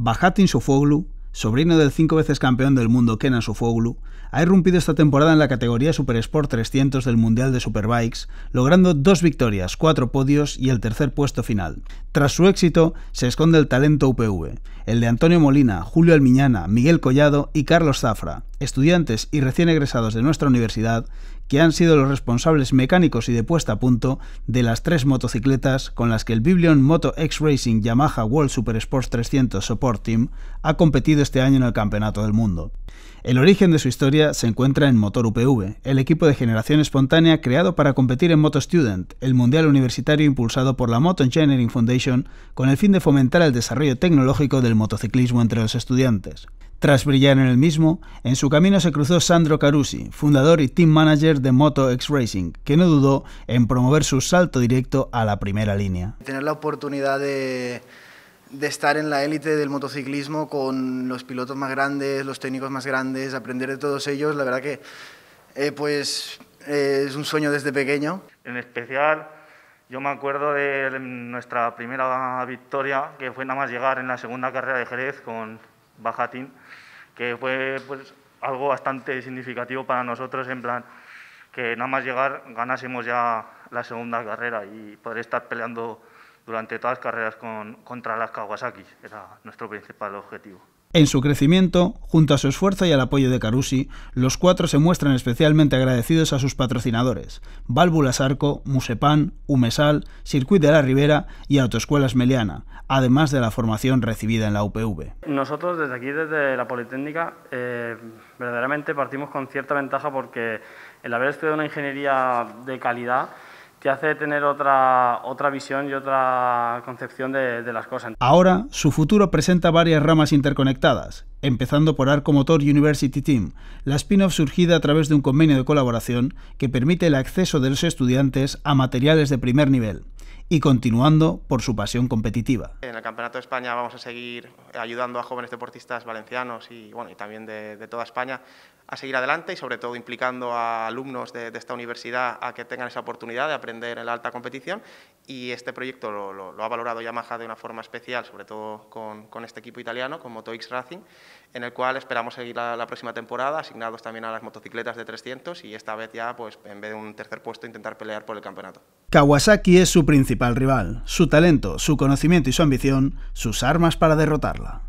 Bajatin Sofoglu, sobrino del cinco veces campeón del mundo Kenan Sofoglu, ha irrumpido esta temporada en la categoría Super Sport 300 del Mundial de Superbikes, logrando dos victorias, cuatro podios y el tercer puesto final. Tras su éxito, se esconde el talento UPV, el de Antonio Molina, Julio Almiñana, Miguel Collado y Carlos Zafra, estudiantes y recién egresados de nuestra universidad que han sido los responsables mecánicos y de puesta a punto de las tres motocicletas con las que el Biblion Moto X Racing Yamaha World Super Sports 300 Support Team ha competido este año en el Campeonato del Mundo. El origen de su historia se encuentra en Motor UPV, el equipo de generación espontánea creado para competir en Moto Student, el mundial universitario impulsado por la Moto Engineering Foundation con el fin de fomentar el desarrollo tecnológico del motociclismo entre los estudiantes. Tras brillar en el mismo, en su camino se cruzó Sandro Carusi, fundador y team manager de Moto X Racing, que no dudó en promover su salto directo a la primera línea. Tener la oportunidad de, estar en la élite del motociclismo con los pilotos más grandes, los técnicos más grandes, aprender de todos ellos, la verdad que eh, pues, eh, es un sueño desde pequeño. En especial, yo me acuerdo de nuestra primera victoria, que fue nada más llegar en la segunda carrera de Jerez con Bajatín, que fue pues, algo bastante significativo para nosotros, en plan que nada más llegar ganásemos ya la segunda carrera y poder estar peleando durante todas las carreras contra las Kawasaki, era nuestro principal objetivo. En su crecimiento, junto a su esfuerzo y al apoyo de Carusi, los cuatro se muestran especialmente agradecidos a sus patrocinadores, Válvulas Arco, Musepan, Humesal, Circuit de la Ribera y Autoescuelas Meliana, además de la formación recibida en la UPV. Nosotros desde aquí, desde la Politécnica, eh, verdaderamente partimos con cierta ventaja porque el haber estudiado una ingeniería de calidad te hace tener otra, visión y otra concepción de, de, las cosas. Ahora, su futuro presenta varias ramas interconectadas, empezando por Motor University Team, la spin-off surgida a través de un convenio de colaboración que permite el acceso de los estudiantes a materiales de primer nivel y continuando por su pasión competitiva. En el Campeonato de España vamos a seguir ayudando a jóvenes deportistas valencianos y, bueno, y también de, toda España a seguir adelante y sobre todo implicando a alumnos de, esta universidad a que tengan esa oportunidad de aprender en la alta competición y este proyecto lo, ha valorado Yamaha de una forma especial, sobre todo con, este equipo italiano, con Moto X Racing, en el cual esperamos seguir la, la, próxima temporada, asignados también a las motocicletas de 300 y esta vez ya, pues en vez de un tercer puesto, intentar pelear por el campeonato. Kawasaki es su principal al rival, su talento, su conocimiento y su ambición, sus armas para derrotarla.